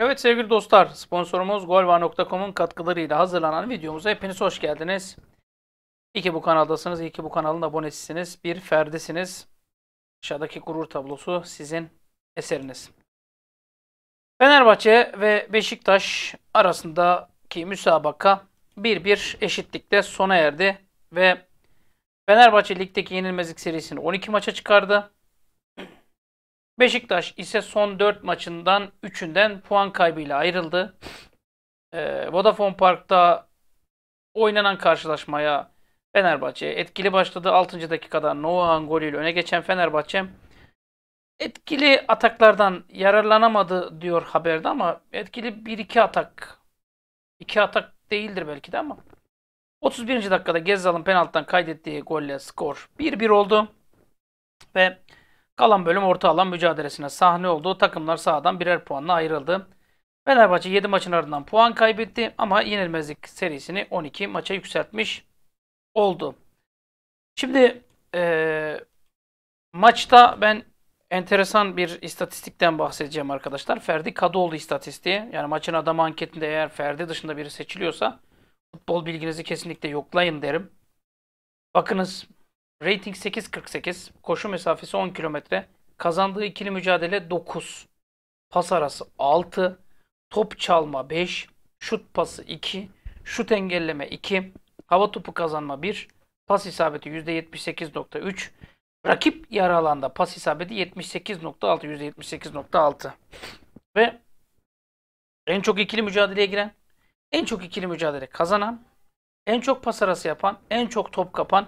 Evet sevgili dostlar, sponsorumuz golva.com'un katkılarıyla hazırlanan videomuza hepiniz hoş geldiniz. İyi ki bu kanaldasınız, iyi ki bu kanalın abonesisiniz, bir ferdisiniz. Aşağıdaki gurur tablosu sizin eseriniz. Fenerbahçe ve Beşiktaş arasındaki müsabaka 1-1 eşitlikte sona erdi ve Fenerbahçe ligdeki yenilmezlik serisini 12 maça çıkardı. Beşiktaş ise son 4 maçından 3'ünden puan kaybıyla ayrıldı. E, Vodafone Park'ta oynanan karşılaşmaya Fenerbahçe etkili başladı. 6. dakikada Noah'ın golüyle öne geçen Fenerbahçe etkili ataklardan yararlanamadı diyor haberde ama etkili 1-2 atak. 2 atak değildir belki de ama. 31. dakikada Gezzal'ın penaltıdan kaydettiği golle skor 1-1 oldu. Ve Kalan bölüm orta alan mücadelesine sahne oldu. Takımlar sahadan birer puanla ayrıldı. Fenerbahçe 7 maçın ardından puan kaybetti ama yenilmezlik serisini 12 maça yükseltmiş oldu. Şimdi e, maçta ben enteresan bir istatistikten bahsedeceğim arkadaşlar. Ferdi Kadıoğlu istatistiği. Yani maçın adamı anketinde eğer Ferdi dışında biri seçiliyorsa futbol bilginizi kesinlikle yoklayın derim. Bakınız Rating 8.48. Koşu mesafesi 10 kilometre. Kazandığı ikili mücadele 9. Pas arası 6. Top çalma 5. Şut pası 2. Şut engelleme 2. Hava topu kazanma 1. Pas isabeti %78.3. Rakip yarı alanda pas isabeti 78.6. %78.6. Ve en çok ikili mücadeleye giren, en çok ikili mücadele kazanan, en çok pas arası yapan, en çok top kapan,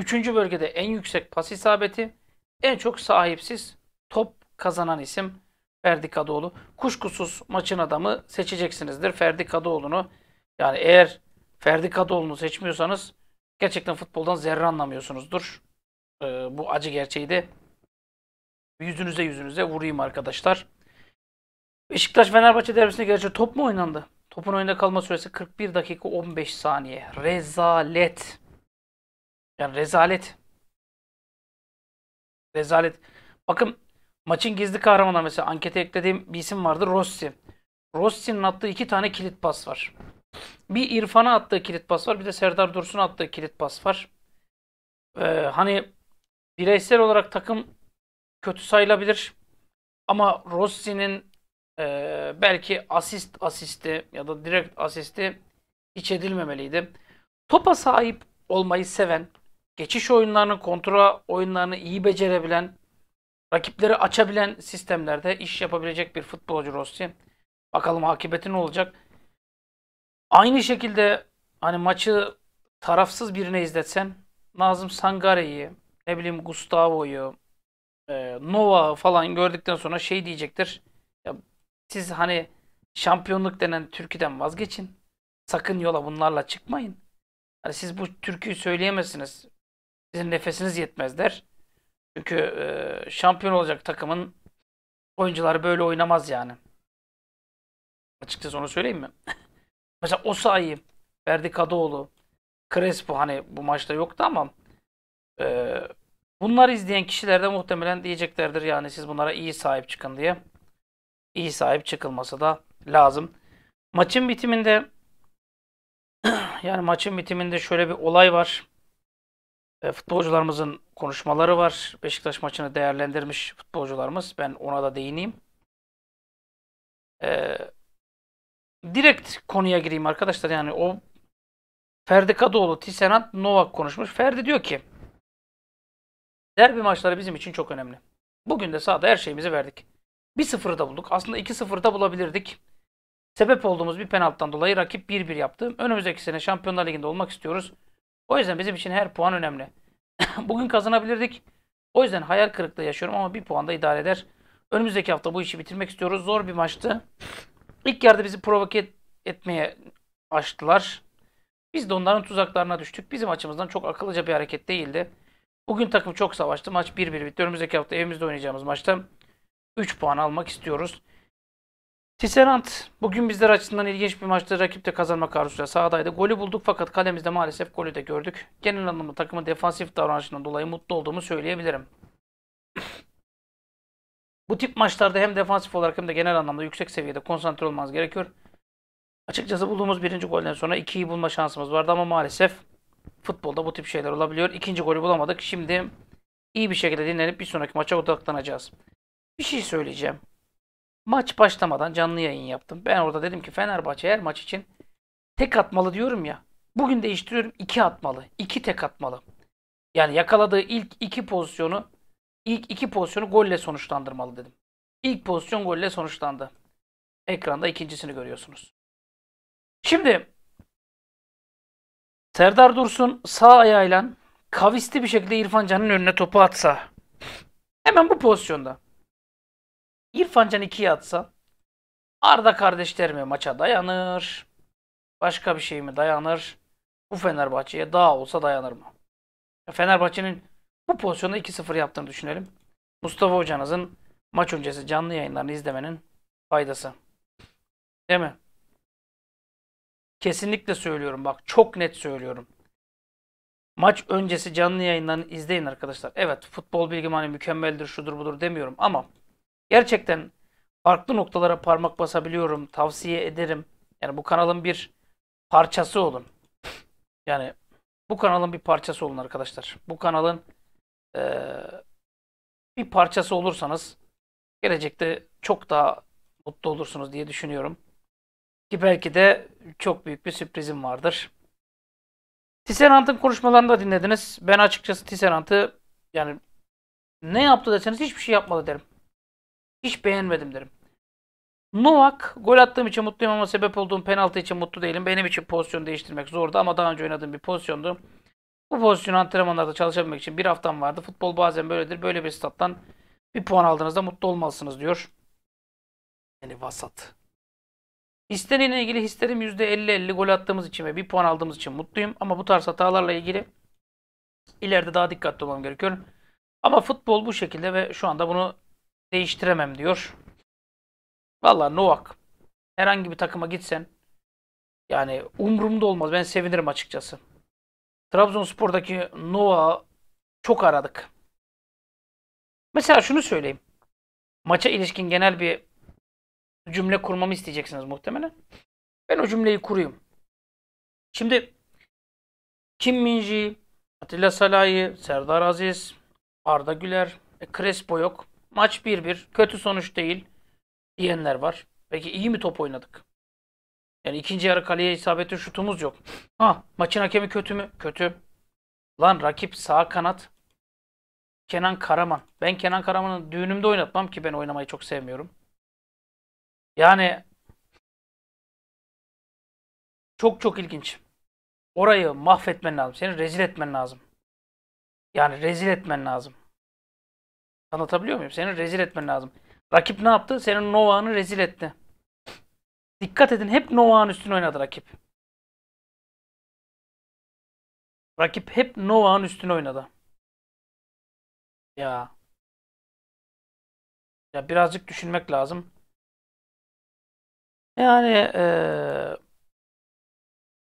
Üçüncü bölgede en yüksek pas isabeti, en çok sahipsiz top kazanan isim Ferdi Kadıoğlu. Kuşkusuz maçın adamı seçeceksinizdir Ferdi Kadıoğlu'nu. Yani eğer Ferdi Kadıoğlu'nu seçmiyorsanız gerçekten futboldan zerre anlamıyorsunuzdur. Ee, bu acı gerçeği de yüzünüze yüzünüze vurayım arkadaşlar. Beşiktaş Fenerbahçe derbisinde gerçi top mu oynandı? Topun oyunda kalma süresi 41 dakika 15 saniye. Rezalet. Yani rezalet. Rezalet. Bakın maçın gizli kahramanı mesela ankete eklediğim bir isim vardı Rossi. Rossi'nin attığı iki tane kilit pas var. Bir İrfan'a attığı kilit pas var. Bir de Serdar Dursun'a attığı kilit pas var. Ee, hani bireysel olarak takım kötü sayılabilir. Ama Rossi'nin e, belki asist asisti ya da direkt asisti hiç edilmemeliydi. Topa sahip olmayı seven geçiş oyunlarını, kontra oyunlarını iyi becerebilen, rakipleri açabilen sistemlerde iş yapabilecek bir futbolcu Rossi. Bakalım akıbeti ne olacak. Aynı şekilde hani maçı tarafsız birine izletsen Nazım Sangare'yi, ne bileyim Gustavo'yu, e, Nova falan gördükten sonra şey diyecektir. Ya siz hani şampiyonluk denen türküden vazgeçin. Sakın yola bunlarla çıkmayın. Yani siz bu türküyü söyleyemezsiniz sizin nefesiniz yetmez der. Çünkü e, şampiyon olacak takımın oyuncuları böyle oynamaz yani. Açıkçası onu söyleyeyim mi? Mesela Osayi, Ferdi Kadıoğlu, Crespo hani bu maçta yoktu ama e, bunları izleyen kişiler de muhtemelen diyeceklerdir yani siz bunlara iyi sahip çıkın diye. İyi sahip çıkılması da lazım. Maçın bitiminde yani maçın bitiminde şöyle bir olay var. E, futbolcularımızın konuşmaları var. Beşiktaş maçını değerlendirmiş futbolcularımız. Ben ona da değineyim. E, direkt konuya gireyim arkadaşlar. Yani o Ferdi Kadıoğlu, Tisenant, Novak konuşmuş. Ferdi diyor ki derbi maçları bizim için çok önemli. Bugün de sahada her şeyimizi verdik. 1-0'ı da bulduk. Aslında 2-0'ı da bulabilirdik. Sebep olduğumuz bir penaltıdan dolayı rakip 1-1 yaptı. Önümüzdeki sene Şampiyonlar Ligi'nde olmak istiyoruz. O yüzden bizim için her puan önemli. Bugün kazanabilirdik. O yüzden hayal kırıklığı yaşıyorum ama bir puan da idare eder. Önümüzdeki hafta bu işi bitirmek istiyoruz. Zor bir maçtı. İlk yarıda bizi provoke etmeye açtılar. Biz de onların tuzaklarına düştük. Bizim açımızdan çok akıllıca bir hareket değildi. Bugün takım çok savaştı. Maç 1-1 bitti. Önümüzdeki hafta evimizde oynayacağımız maçta 3 puan almak istiyoruz. Tisserant bugün bizler açısından ilginç bir maçta Rakip de kazanma karşısında sahadaydı. Golü bulduk fakat kalemizde maalesef golü de gördük. Genel anlamda takımın defansif davranışından dolayı mutlu olduğumu söyleyebilirim. Bu tip maçlarda hem defansif olarak hem de genel anlamda yüksek seviyede konsantre olmanız gerekiyor. Açıkçası bulduğumuz birinci golden sonra ikiyi bulma şansımız vardı ama maalesef futbolda bu tip şeyler olabiliyor. İkinci golü bulamadık. Şimdi iyi bir şekilde dinlenip bir sonraki maça odaklanacağız. Bir şey söyleyeceğim. Maç başlamadan canlı yayın yaptım. Ben orada dedim ki Fenerbahçe her maç için tek atmalı diyorum ya. Bugün değiştiriyorum iki atmalı. iki tek atmalı. Yani yakaladığı ilk iki pozisyonu ilk iki pozisyonu golle sonuçlandırmalı dedim. İlk pozisyon golle sonuçlandı. Ekranda ikincisini görüyorsunuz. Şimdi Serdar Dursun sağ ayağıyla kavisli bir şekilde İrfan Can'ın önüne topu atsa hemen bu pozisyonda İrfan Can 2'ye atsan Arda kardeşler mi maça dayanır? Başka bir şey mi dayanır? Bu Fenerbahçe'ye daha olsa dayanır mı? Fenerbahçe'nin bu pozisyonda 2-0 yaptığını düşünelim. Mustafa hocanızın maç öncesi canlı yayınlarını izlemenin faydası. Değil mi? Kesinlikle söylüyorum bak çok net söylüyorum. Maç öncesi canlı yayınlarını izleyin arkadaşlar. Evet futbol bilgi hani mükemmeldir şudur budur demiyorum ama Gerçekten farklı noktalara parmak basabiliyorum. Tavsiye ederim. Yani bu kanalın bir parçası olun. Yani bu kanalın bir parçası olun arkadaşlar. Bu kanalın e, bir parçası olursanız gelecekte çok daha mutlu olursunuz diye düşünüyorum. Ki belki de çok büyük bir sürprizim vardır. Tisserant'ın konuşmalarını da dinlediniz. Ben açıkçası Tisserant'ı yani ne yaptı deseniz hiçbir şey yapmadı derim. Hiç beğenmedim derim. Novak, gol attığım için mutluyum ama sebep olduğum penaltı için mutlu değilim. Benim için pozisyon değiştirmek zordu ama daha önce oynadığım bir pozisyondu. Bu pozisyon antrenmanlarda çalışabilmek için bir haftam vardı. Futbol bazen böyledir. Böyle bir stat'tan bir puan aldığınızda mutlu olmalısınız diyor. Yani vasat. İsteniyle ilgili hislerim %50-50 gol attığımız için ve bir puan aldığımız için mutluyum. Ama bu tarz hatalarla ilgili ileride daha dikkatli olmam gerekiyor. Ama futbol bu şekilde ve şu anda bunu değiştiremem diyor. Valla Novak herhangi bir takıma gitsen yani umurumda olmaz. Ben sevinirim açıkçası. Trabzonspor'daki Novak'ı çok aradık. Mesela şunu söyleyeyim. Maça ilişkin genel bir cümle kurmamı isteyeceksiniz muhtemelen. Ben o cümleyi kurayım. Şimdi Kim Minji, Atilla Salahi, Serdar Aziz, Arda Güler, e, Crespo yok. Maç 1-1. Kötü sonuç değil diyenler var. Peki iyi mi top oynadık? Yani ikinci yarı kaleye isabetli şutumuz yok. Ha maçın hakemi kötü mü? Kötü. Lan rakip sağ kanat. Kenan Karaman. Ben Kenan Karaman'ı düğünümde oynatmam ki ben oynamayı çok sevmiyorum. Yani çok çok ilginç. Orayı mahvetmen lazım. Seni rezil etmen lazım. Yani rezil etmen lazım. Anlatabiliyor muyum? Seni rezil etmen lazım. Rakip ne yaptı? Senin Nova'nı rezil etti. Dikkat edin hep Nova'nın üstüne oynadı rakip. Rakip hep Nova'nın üstüne oynadı. Ya. Ya birazcık düşünmek lazım. Yani ee,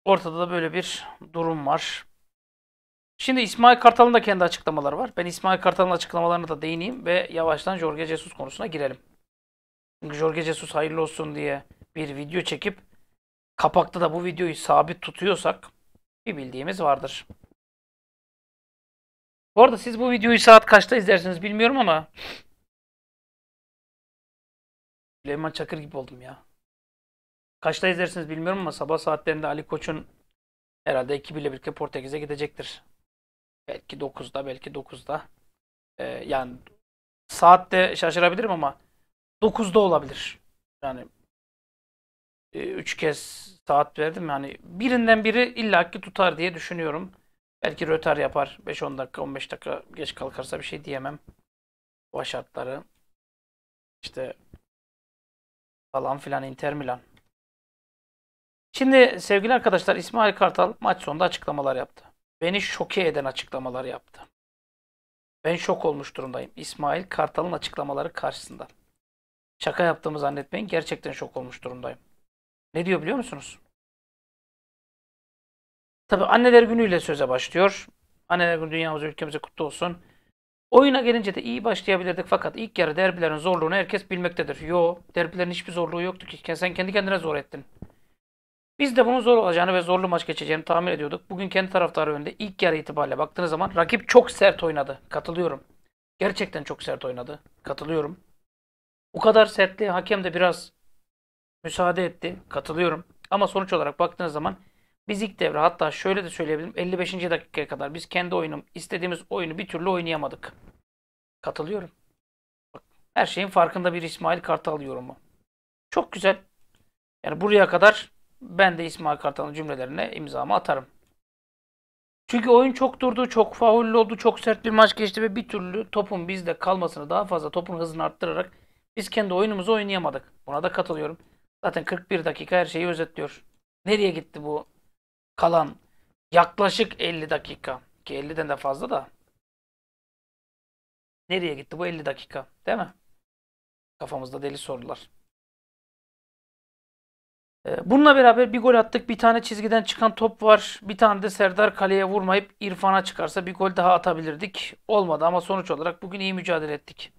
ortada da böyle bir durum var. Şimdi İsmail Kartal'ın da kendi açıklamaları var. Ben İsmail Kartal'ın açıklamalarına da değineyim ve yavaştan Jorge Jesus konusuna girelim. Çünkü Jorge Jesus hayırlı olsun diye bir video çekip kapakta da bu videoyu sabit tutuyorsak bir bildiğimiz vardır. Bu arada siz bu videoyu saat kaçta izlersiniz bilmiyorum ama Süleyman Çakır gibi oldum ya. Kaçta izlersiniz bilmiyorum ama sabah saatlerinde Ali Koç'un herhalde ekibiyle birlikte Portekiz'e gidecektir. Belki 9'da belki 9'da. Ee, yani saatte şaşırabilirim ama 9'da olabilir. Yani e, üç kez saat verdim yani birinden biri illaki tutar diye düşünüyorum. Belki rötar yapar. 5-10 dakika 15 dakika geç kalkarsa bir şey diyemem. Hava şartları işte falan filan Inter Milan. Şimdi sevgili arkadaşlar İsmail Kartal maç sonunda açıklamalar yaptı beni şoke eden açıklamalar yaptı. Ben şok olmuş durumdayım. İsmail Kartal'ın açıklamaları karşısında. Şaka yaptığımı zannetmeyin. Gerçekten şok olmuş durumdayım. Ne diyor biliyor musunuz? Tabi anneler günüyle söze başlıyor. Anneler günü dünyamızı ülkemize kutlu olsun. Oyuna gelince de iyi başlayabilirdik fakat ilk yarı derbilerin zorluğunu herkes bilmektedir. Yo derbilerin hiçbir zorluğu yoktu ki. Sen kendi kendine zor ettin. Biz de bunun zor olacağını ve zorlu maç geçeceğini tahmin ediyorduk. Bugün kendi taraftarı önünde ilk yarı itibariyle baktığınız zaman rakip çok sert oynadı. Katılıyorum. Gerçekten çok sert oynadı. Katılıyorum. O kadar sertliğe hakem de biraz müsaade etti. Katılıyorum. Ama sonuç olarak baktığınız zaman biz ilk devre hatta şöyle de söyleyebilirim 55. dakikaya kadar biz kendi oyunum istediğimiz oyunu bir türlü oynayamadık. Katılıyorum. Bak, her şeyin farkında bir İsmail Kartal yorumu. Çok güzel. Yani buraya kadar ben de İsmail Kartal'ın cümlelerine imzamı atarım. Çünkü oyun çok durdu, çok faullü oldu, çok sert bir maç geçti ve bir türlü topun bizde kalmasını daha fazla topun hızını arttırarak biz kendi oyunumuzu oynayamadık. Buna da katılıyorum. Zaten 41 dakika her şeyi özetliyor. Nereye gitti bu kalan yaklaşık 50 dakika ki 50'den de fazla da nereye gitti bu 50 dakika değil mi? Kafamızda deli sorular. Ee, bununla beraber bir gol attık. Bir tane çizgiden çıkan top var. Bir tane de Serdar kaleye vurmayıp İrfan'a çıkarsa bir gol daha atabilirdik. Olmadı ama sonuç olarak bugün iyi mücadele ettik.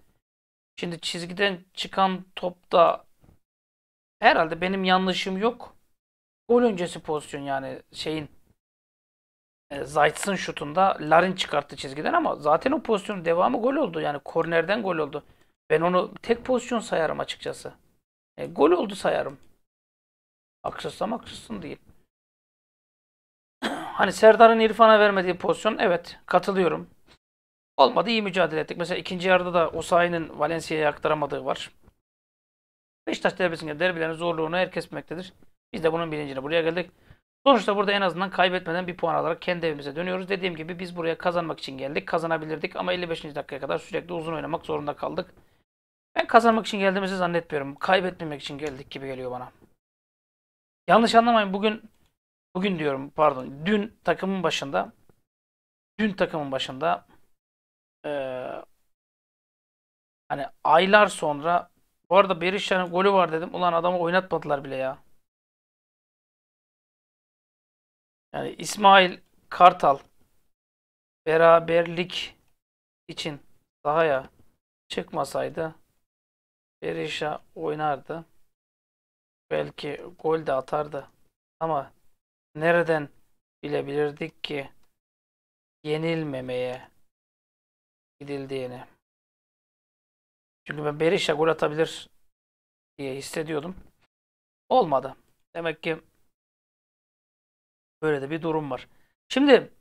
Şimdi çizgiden çıkan topta herhalde benim yanlışım yok. Gol öncesi pozisyon yani şeyin e, Zayt'sın şutunda Larin çıkarttı çizgiden ama zaten o pozisyonun devamı gol oldu. Yani kornerden gol oldu. Ben onu tek pozisyon sayarım açıkçası. E, gol oldu sayarım. Haksızsam haksızsın değil. hani Serdar'ın İrfan'a vermediği pozisyon evet katılıyorum. Olmadı iyi mücadele ettik. Mesela ikinci yarıda da Osayi'nin Valencia'ya aktaramadığı var. Beşiktaş derbisinde derbilerin zorluğunu herkes bilmektedir. Biz de bunun bilincine buraya geldik. Sonuçta burada en azından kaybetmeden bir puan alarak kendi evimize dönüyoruz. Dediğim gibi biz buraya kazanmak için geldik. Kazanabilirdik ama 55. dakikaya kadar sürekli uzun oynamak zorunda kaldık. Ben kazanmak için geldiğimizi zannetmiyorum. Kaybetmemek için geldik gibi geliyor bana. Yanlış anlamayın bugün bugün diyorum pardon dün takımın başında dün takımın başında e, hani aylar sonra bu arada Berisha'nın golü var dedim. Ulan adamı oynatmadılar bile ya. Yani İsmail Kartal beraberlik için daha ya çıkmasaydı Berisha oynardı. Belki gol de atardı. Ama nereden bilebilirdik ki yenilmemeye gidildiğini. Çünkü ben Berisha gol atabilir diye hissediyordum. Olmadı. Demek ki böyle de bir durum var. Şimdi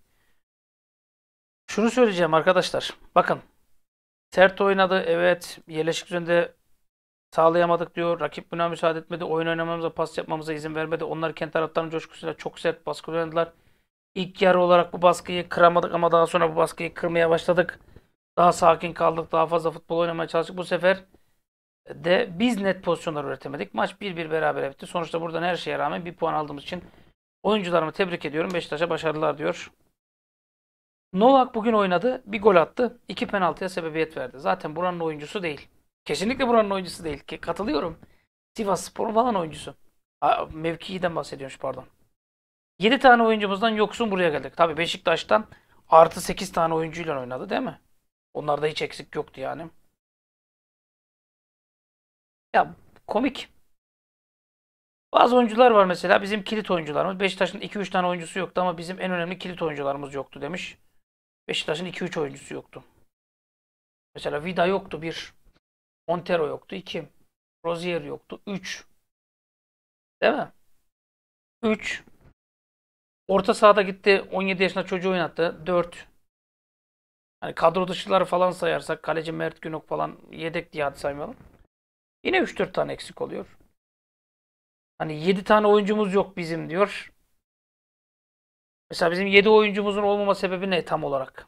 şunu söyleyeceğim arkadaşlar. Bakın sert oynadı evet. Yerleşik üzerinde sağlayamadık diyor. Rakip buna müsaade etmedi. Oyun oynamamıza, pas yapmamıza izin vermedi. Onlar kendi taraftarının coşkusuyla çok sert baskı oynadılar. İlk yarı olarak bu baskıyı kıramadık ama daha sonra bu baskıyı kırmaya başladık. Daha sakin kaldık. Daha fazla futbol oynamaya çalıştık. Bu sefer de biz net pozisyonlar üretemedik. Maç 1-1 beraber bitti. Sonuçta buradan her şeye rağmen bir puan aldığımız için oyuncularımı tebrik ediyorum. Beşiktaş'a başarılar diyor. Novak bugün oynadı. Bir gol attı. iki penaltıya sebebiyet verdi. Zaten buranın oyuncusu değil. Kesinlikle buranın oyuncusu değil. Ki katılıyorum. Sivas spor falan oyuncusu. Ha, mevkiden bahsediyormuş pardon. 7 tane oyuncumuzdan yoksun buraya geldik. Tabii Beşiktaş'tan artı 8 tane oyuncuyla oynadı değil mi? Onlarda hiç eksik yoktu yani. Ya komik. Bazı oyuncular var mesela bizim kilit oyuncularımız. Beşiktaş'ın 2-3 tane oyuncusu yoktu ama bizim en önemli kilit oyuncularımız yoktu demiş. Beşiktaş'ın 2-3 oyuncusu yoktu. Mesela Vida yoktu bir. Montero yoktu 2. Rozier yoktu 3. Değil mi? 3. Orta sahada gitti 17 yaşında çocuğu oynattı 4. Hani kadro dışıları falan sayarsak kaleci Mert Günok falan yedek diye hadi saymayalım. Yine 3-4 tane eksik oluyor. Hani 7 tane oyuncumuz yok bizim diyor. Mesela bizim 7 oyuncumuzun olmama sebebi ne tam olarak?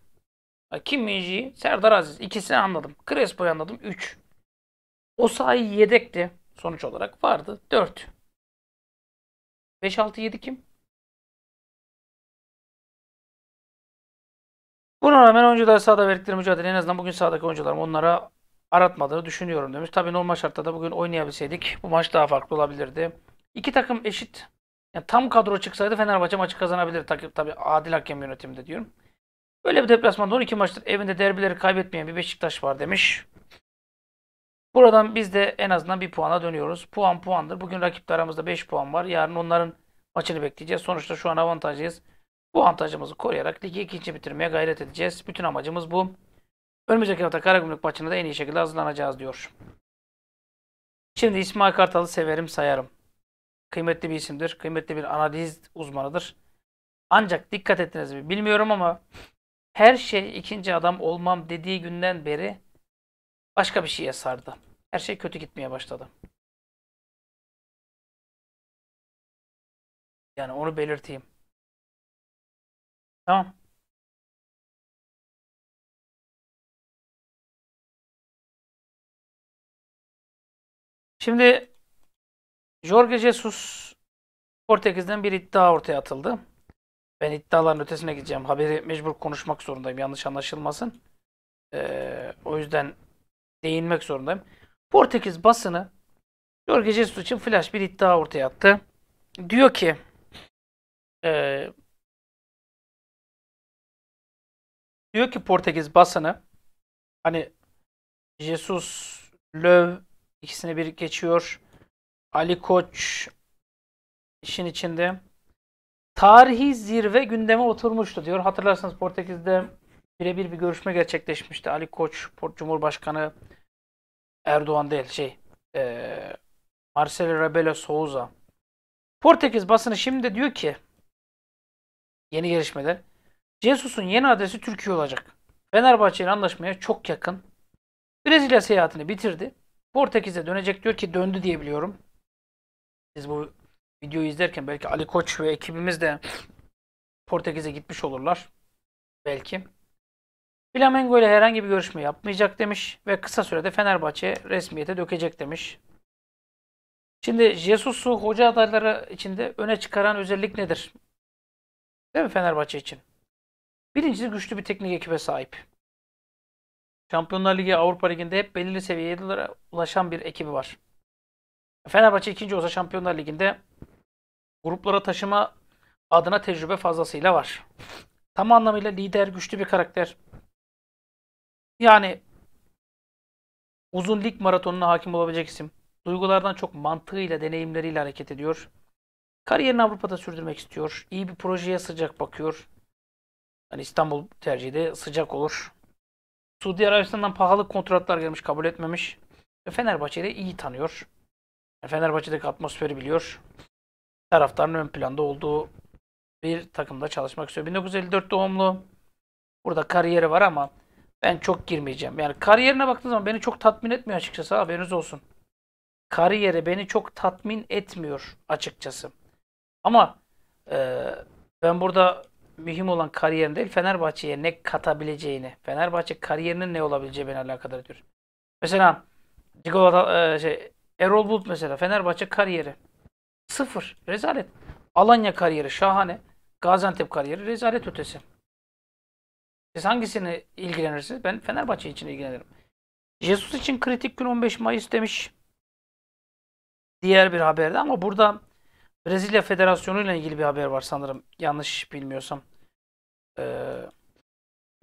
Kim Minji, Serdar Aziz. ikisini anladım. Crespo'yu anladım. 3. O sahi yedekti. Sonuç olarak vardı. 4. 5, 6, 7 kim? Buna rağmen oyuncular sahada verdikleri mücadele en azından bugün sahadaki oyuncularım onlara aratmadığını düşünüyorum demiş. Tabii normal şartlarda bugün oynayabilseydik bu maç daha farklı olabilirdi. İki takım eşit. Yani tam kadro çıksaydı Fenerbahçe maçı kazanabilir. Tabii, tabii adil hakem yönetiminde diyorum. Böyle bir deplasmanda 12 maçtır evinde derbileri kaybetmeyen bir Beşiktaş var demiş. Buradan biz de en azından bir puana dönüyoruz. Puan puandır. Bugün rakipte aramızda 5 puan var. Yarın onların maçını bekleyeceğiz. Sonuçta şu an avantajlıyız. Bu avantajımızı koruyarak ligi ikinci bitirmeye gayret edeceğiz. Bütün amacımız bu. Önümüzdeki hafta Karagümrük maçına da en iyi şekilde hazırlanacağız diyor. Şimdi İsmail Kartal'ı severim sayarım. Kıymetli bir isimdir. Kıymetli bir analiz uzmanıdır. Ancak dikkat ettiniz mi bilmiyorum ama her şey ikinci adam olmam dediği günden beri başka bir şeye sardı. Her şey kötü gitmeye başladı. Yani onu belirteyim. Tamam. Şimdi Jorge Jesus Portekiz'den bir iddia ortaya atıldı. Ben iddiaların ötesine gideceğim. Haberi mecbur konuşmak zorundayım. Yanlış anlaşılmasın. Ee, o yüzden değinmek zorundayım. Portekiz basını Jorge Jesus için flash bir iddia ortaya attı. Diyor ki e, diyor ki Portekiz basını hani Jesus, Löw ikisine bir geçiyor. Ali Koç işin içinde. Tarihi zirve gündeme oturmuştu diyor. Hatırlarsanız Portekiz'de birebir bir görüşme gerçekleşmişti. Ali Koç, Cumhurbaşkanı Erdoğan değil şey e, Marcelo Rebelo Souza. Portekiz basını şimdi diyor ki yeni gelişmeler. Jesus'un yeni adresi Türkiye olacak. Fenerbahçe ile anlaşmaya çok yakın. Brezilya seyahatini bitirdi. Portekiz'e dönecek diyor ki döndü diye biliyorum. Siz bu videoyu izlerken belki Ali Koç ve ekibimiz de Portekiz'e gitmiş olurlar. Belki. Flamengo ile herhangi bir görüşme yapmayacak demiş ve kısa sürede Fenerbahçe resmiyete dökecek demiş. Şimdi Jesus'u hoca adayları içinde öne çıkaran özellik nedir? Değil mi Fenerbahçe için? Birincisi güçlü bir teknik ekibe sahip. Şampiyonlar Ligi, Avrupa Ligi'nde hep belirli seviyelere ulaşan bir ekibi var. Fenerbahçe ikinci olsa Şampiyonlar Ligi'nde gruplara taşıma adına tecrübe fazlasıyla var. Tam anlamıyla lider, güçlü bir karakter, yani uzun lig maratonuna hakim olabilecek isim. Duygulardan çok mantığıyla, deneyimleriyle hareket ediyor. Kariyerini Avrupa'da sürdürmek istiyor. İyi bir projeye sıcak bakıyor. Hani İstanbul tercihi de sıcak olur. Suudi Arabistan'dan pahalı kontratlar gelmiş, kabul etmemiş. Ve Fenerbahçe'yi de iyi tanıyor. E, Fenerbahçe'deki atmosferi biliyor. Taraftarın ön planda olduğu bir takımda çalışmak istiyor. 1954 doğumlu. Burada kariyeri var ama ben çok girmeyeceğim. Yani kariyerine baktığınız zaman beni çok tatmin etmiyor açıkçası. Haberiniz olsun. Kariyeri beni çok tatmin etmiyor açıkçası. Ama e, ben burada mühim olan kariyerin değil Fenerbahçe'ye ne katabileceğini, Fenerbahçe kariyerinin ne olabileceği beni alakadar ediyor. Mesela Cigolata, e, şey, Erol Bulut mesela Fenerbahçe kariyeri sıfır. Rezalet. Alanya kariyeri şahane. Gaziantep kariyeri rezalet ötesi. Siz hangisini ilgilenirsiniz? Ben Fenerbahçe için ilgilenirim. Jesus için kritik gün 15 Mayıs demiş. Diğer bir haberde ama burada Brezilya Federasyonu ile ilgili bir haber var sanırım. Yanlış bilmiyorsam. Ee,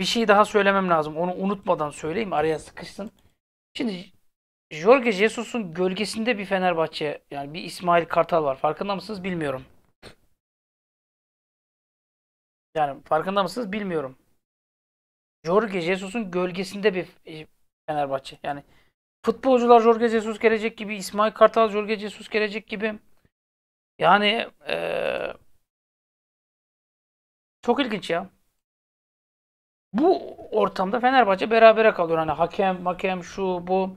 bir şey daha söylemem lazım. Onu unutmadan söyleyeyim. Araya sıkışsın. Şimdi Jorge Jesus'un gölgesinde bir Fenerbahçe yani bir İsmail Kartal var. Farkında mısınız bilmiyorum. Yani farkında mısınız bilmiyorum. Jorge Jesus'un gölgesinde bir e, Fenerbahçe. Yani futbolcular Jorge Jesus gelecek gibi, İsmail Kartal Jorge Jesus gelecek gibi. Yani ee, çok ilginç ya. Bu ortamda Fenerbahçe berabere kalıyor. Hani hakem, makem, şu bu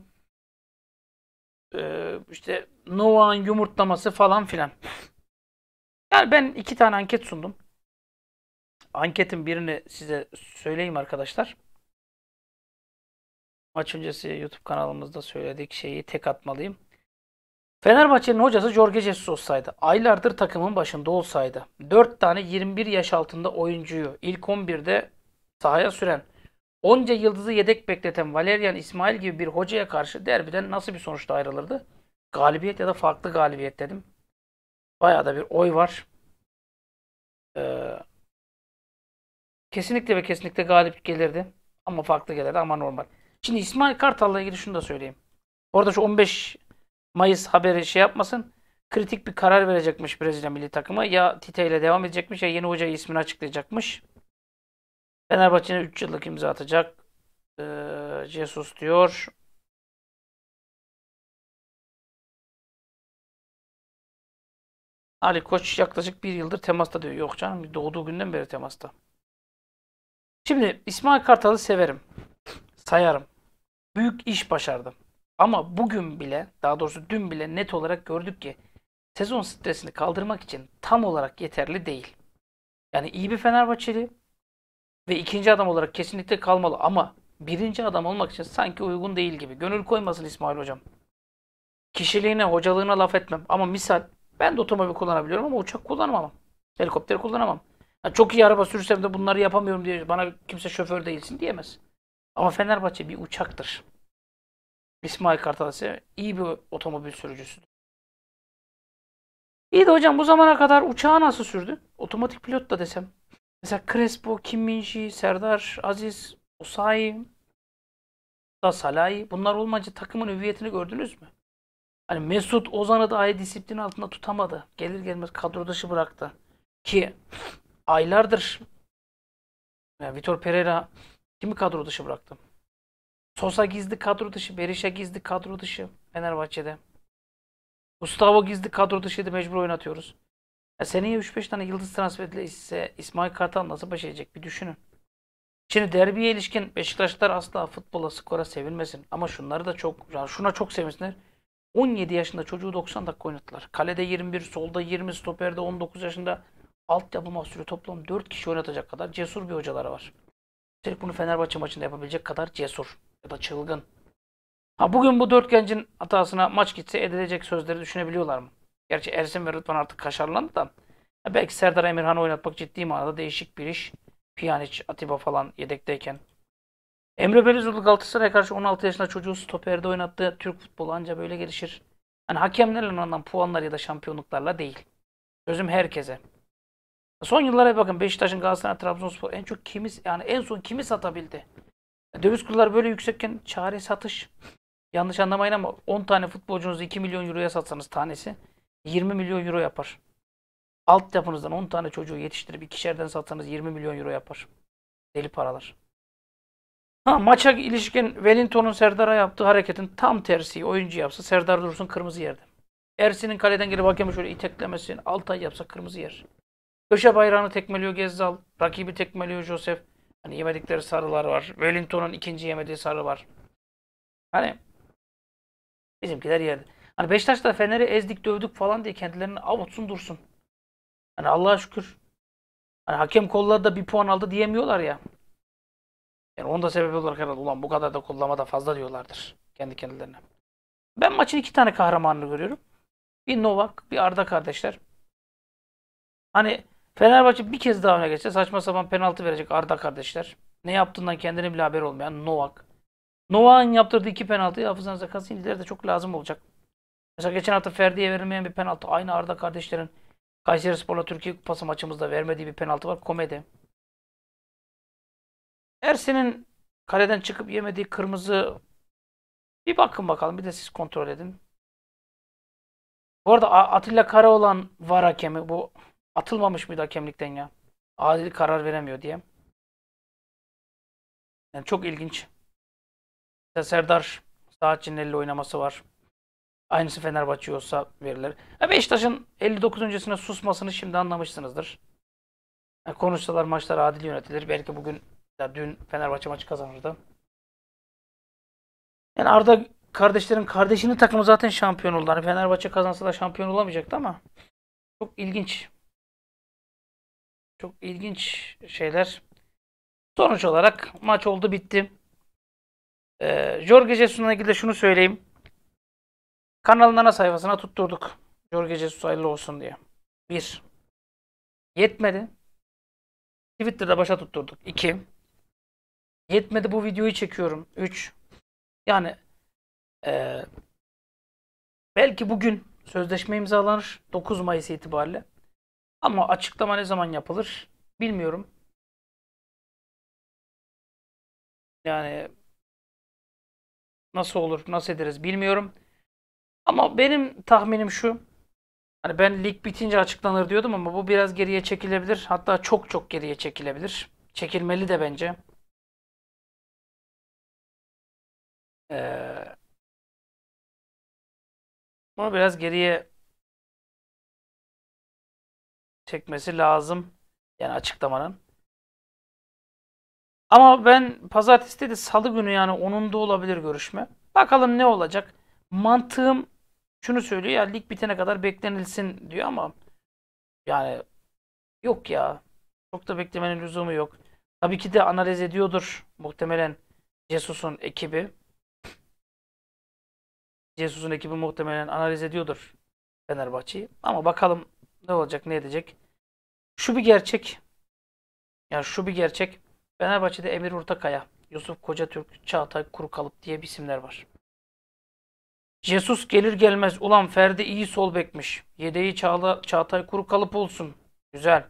ee, işte Nova'nın yumurtlaması falan filan. Yani ben iki tane anket sundum anketin birini size söyleyeyim arkadaşlar. Maç öncesi YouTube kanalımızda söyledik şeyi tek atmalıyım. Fenerbahçe'nin hocası Jorge Jesus olsaydı, aylardır takımın başında olsaydı, 4 tane 21 yaş altında oyuncuyu ilk 11'de sahaya süren, onca yıldızı yedek bekleten Valerian İsmail gibi bir hocaya karşı derbiden nasıl bir sonuçta ayrılırdı? Galibiyet ya da farklı galibiyet dedim. Bayağı da bir oy var. Ee, kesinlikle ve kesinlikle galip gelirdi. Ama farklı gelirdi ama normal. Şimdi İsmail Kartal'la ilgili şunu da söyleyeyim. Orada şu 15 Mayıs haberi şey yapmasın. Kritik bir karar verecekmiş Brezilya milli takımı. Ya Tite ile devam edecekmiş ya yeni hoca ismini açıklayacakmış. Fenerbahçe'ne 3 yıllık imza atacak. Ee, Jesus diyor. Ali Koç yaklaşık bir yıldır temasta diyor. Yok canım doğduğu günden beri temasta. Şimdi İsmail Kartal'ı severim. Sayarım. Büyük iş başardım. Ama bugün bile, daha doğrusu dün bile net olarak gördük ki sezon stresini kaldırmak için tam olarak yeterli değil. Yani iyi bir Fenerbahçeli ve ikinci adam olarak kesinlikle kalmalı ama birinci adam olmak için sanki uygun değil gibi. Gönül koymasın İsmail hocam. Kişiliğine, hocalığına laf etmem. Ama misal ben de otomobil kullanabiliyorum ama uçak kullanamam. Helikopter kullanamam çok iyi araba sürsem de bunları yapamıyorum diye bana kimse şoför değilsin diyemez. Ama Fenerbahçe bir uçaktır. İsmail Kartal ise iyi bir otomobil sürücüsüdür. İyi de hocam bu zamana kadar uçağı nasıl sürdü? Otomatik pilot da desem. Mesela Crespo, Kim Minji, Serdar, Aziz, Osayi, da Salay. Bunlar olmayınca takımın hüviyetini gördünüz mü? Hani Mesut Ozan'ı dahi disiplin altında tutamadı. Gelir gelmez kadro dışı bıraktı. Ki aylardır yani Vitor Pereira kimi kadro dışı bıraktı? Sosa gizli kadro dışı, Berisha gizli kadro dışı Fenerbahçe'de. Gustavo gizli kadro dışıydı mecbur oynatıyoruz. Ya seneye 3-5 tane yıldız transfer ise İsmail Kartal nasıl baş edecek bir düşünün. Şimdi derbiye ilişkin Beşiktaşlar asla futbola, skora sevilmesin. Ama şunları da çok, şuna çok sevinsinler. 17 yaşında çocuğu 90 dakika oynattılar. Kalede 21, solda 20, stoperde 19 yaşında altyapı mahsulü toplam 4 kişi oynatacak kadar cesur bir hocaları var. Üstelik bunu Fenerbahçe maçında yapabilecek kadar cesur ya da çılgın. Ha bugün bu dört gencin hatasına maç gitse edilecek sözleri düşünebiliyorlar mı? Gerçi Ersin ve Rıdvan artık kaşarlandı da. belki Serdar Emirhan'ı oynatmak ciddi manada değişik bir iş. Pjanic, Atiba falan yedekteyken. Emre Belözoğlu Galatasaray'a karşı 16 yaşında çocuğu stoperde oynattı. Türk futbolu anca böyle gelişir. Yani hakemlerle alınan puanlar ya da şampiyonluklarla değil. Sözüm herkese. Son yıllara bakın Beşiktaş'ın Galatasaray, Trabzonspor en çok kimi yani en son kimi satabildi? Döviz kurları böyle yüksekken çare satış. Yanlış anlamayın ama 10 tane futbolcunuzu 2 milyon euroya satsanız tanesi 20 milyon euro yapar. Alt yapınızdan 10 tane çocuğu yetiştirip ikişerden satsanız 20 milyon euro yapar. Deli paralar. Ha, maça ilişkin Wellington'un Serdar'a yaptığı hareketin tam tersi oyuncu yapsa Serdar Dursun kırmızı yerde. Ersin'in kaleden gelip hakemi şöyle iteklemesin. Altay yapsa kırmızı yer. Köşe bayrağını tekmeliyor Gezzal. Rakibi tekmeliyor Josef. Hani yemedikleri sarılar var. Wellington'un ikinci yemediği sarı var. Hani bizimkiler yerde. Hani Beşiktaş'ta Fener'i ezdik dövdük falan diye kendilerini avutsun dursun. Hani Allah'a şükür. Hani hakem kolladı da bir puan aldı diyemiyorlar ya. Yani onun da sebebi olarak herhalde ulan bu kadar da kollama da fazla diyorlardır kendi kendilerine. Ben maçın iki tane kahramanını görüyorum. Bir Novak, bir Arda kardeşler. Hani Fenerbahçe bir kez daha öne geçse saçma sapan penaltı verecek Arda kardeşler. Ne yaptığından kendine bile haber olmayan Novak. Novak'ın yaptırdığı iki penaltıyı hafızan zakasın ileride çok lazım olacak. Mesela geçen hafta Ferdi'ye verilmeyen bir penaltı. Aynı Arda kardeşlerin Kayseri Spor'la Türkiye Kupası maçımızda vermediği bir penaltı var. Komedi. Ersin'in kaleden çıkıp yemediği kırmızı bir bakın bakalım. Bir de siz kontrol edin. Bu arada Atilla Karaoğlan var hakemi. Bu Atılmamış mıydı hakemlikten ya? Adil karar veremiyor diye. Yani çok ilginç. İşte Serdar Saatçı'nın 50 oynaması var. Aynısı Fenerbahçe olsa verilir. Ya Beşiktaş'ın 59 öncesine susmasını şimdi anlamışsınızdır. Yani konuşsalar maçlar adil yönetilir. Belki bugün ya dün Fenerbahçe maçı kazanırdı. Yani Arda kardeşlerin kardeşinin takımı zaten şampiyon oldu. Hani Fenerbahçe kazansa da şampiyon olamayacaktı ama çok ilginç. Çok ilginç şeyler. Sonuç olarak maç oldu bitti. Ee, Jorge Jesus'la ilgili şunu söyleyeyim. Kanalın ana sayfasına tutturduk. Jorge Jesus hayırlı olsun diye. Bir. Yetmedi. Twitter'da başa tutturduk. İki. Yetmedi bu videoyu çekiyorum. Üç. Yani e, belki bugün sözleşme imzalanır. 9 Mayıs itibariyle. Ama açıklama ne zaman yapılır bilmiyorum. Yani nasıl olur, nasıl ederiz bilmiyorum. Ama benim tahminim şu. Hani ben lig bitince açıklanır diyordum ama bu biraz geriye çekilebilir. Hatta çok çok geriye çekilebilir. Çekilmeli de bence. Ee, ama biraz geriye çekmesi lazım. Yani açıklamanın. Ama ben pazartesi değil salı günü yani onun da olabilir görüşme. Bakalım ne olacak. Mantığım şunu söylüyor ya lig bitene kadar beklenilsin diyor ama yani yok ya. Çok da beklemenin lüzumu yok. Tabii ki de analiz ediyordur muhtemelen Jesus'un ekibi. Jesus'un ekibi muhtemelen analiz ediyordur Fenerbahçe'yi. Ama bakalım ne olacak ne edecek. Şu bir gerçek. ya şu bir gerçek. Fenerbahçe'de Emir Ortakaya, Yusuf Koca Türk Çağatay Kurukalıp diye bir isimler var. Jesus gelir gelmez ulan Ferdi iyi sol bekmiş. Yedeği Çağla, Çağatay Kurukalıp olsun. Güzel.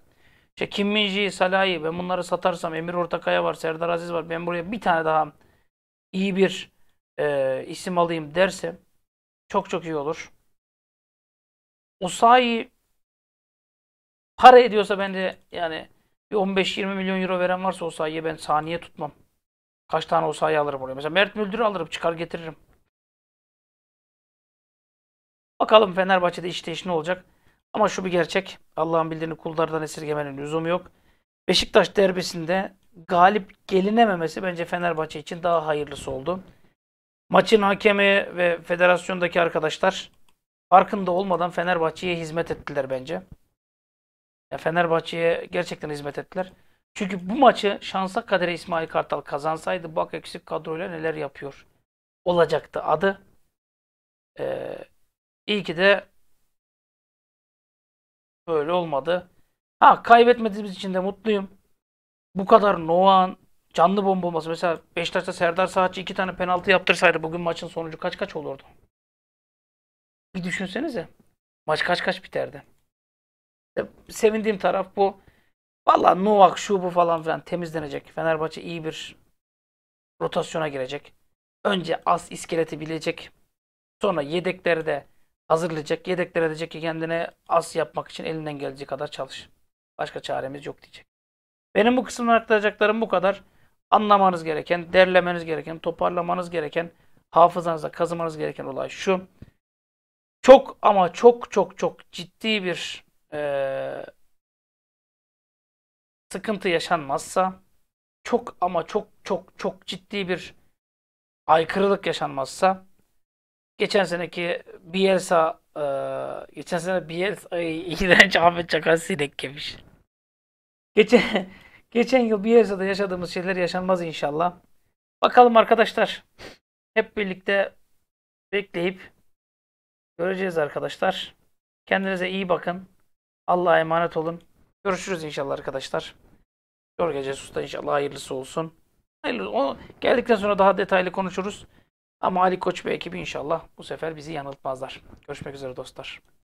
İşte Kim Minji'yi, Salah'ı ben bunları satarsam Emir Ortakaya var, Serdar Aziz var. Ben buraya bir tane daha iyi bir e, isim alayım derse çok çok iyi olur. Usai. Para ediyorsa ben de yani 15-20 milyon euro veren varsa o sahiye ben saniye tutmam. Kaç tane o sahiye alırım oraya. Mesela Mert Müldür'ü alırım çıkar getiririm. Bakalım Fenerbahçe'de işte iş ne olacak. Ama şu bir gerçek. Allah'ın bildiğini kullardan esirgemenin lüzumu yok. Beşiktaş derbisinde galip gelinememesi bence Fenerbahçe için daha hayırlısı oldu. Maçın hakemi ve federasyondaki arkadaşlar farkında olmadan Fenerbahçe'ye hizmet ettiler bence. Fenerbahçe'ye gerçekten hizmet ettiler. Çünkü bu maçı şansa kadere İsmail Kartal kazansaydı bak eksik kadroyla neler yapıyor olacaktı adı. Ee, iyi ki de böyle olmadı. Ha kaybetmediğimiz için de mutluyum. Bu kadar Noah'ın canlı bomba olması. Mesela Beşiktaş'ta Serdar Saatçı iki tane penaltı yaptırsaydı bugün maçın sonucu kaç kaç olurdu? Bir düşünsenize. Maç kaç kaç biterdi. E, sevindiğim taraf bu. Valla Novak şu bu falan filan temizlenecek. Fenerbahçe iyi bir rotasyona girecek. Önce az iskeleti bilecek. Sonra yedekleri de hazırlayacak. yedekler edecek ki kendine az yapmak için elinden geleceği kadar çalış. Başka çaremiz yok diyecek. Benim bu kısımdan aktaracaklarım bu kadar. Anlamanız gereken, derlemeniz gereken, toparlamanız gereken, hafızanızda kazımanız gereken olay şu. Çok ama çok çok çok ciddi bir e, sıkıntı yaşanmazsa çok ama çok çok çok ciddi bir aykırılık yaşanmazsa geçen seneki Bielsa e, geçen sene bielsa iğrenç Ahmet Çakar sinek yemiş. Geçen, geçen yıl Bielsa'da yaşadığımız şeyler yaşanmaz inşallah. Bakalım arkadaşlar. Hep birlikte bekleyip göreceğiz arkadaşlar. Kendinize iyi bakın. Allah'a emanet olun. Görüşürüz inşallah arkadaşlar. Jorge Jesus'ta inşallah hayırlısı olsun. Hayırlı, o geldikten sonra daha detaylı konuşuruz. Ama Ali Koç ve ekibi inşallah bu sefer bizi yanıltmazlar. Görüşmek üzere dostlar.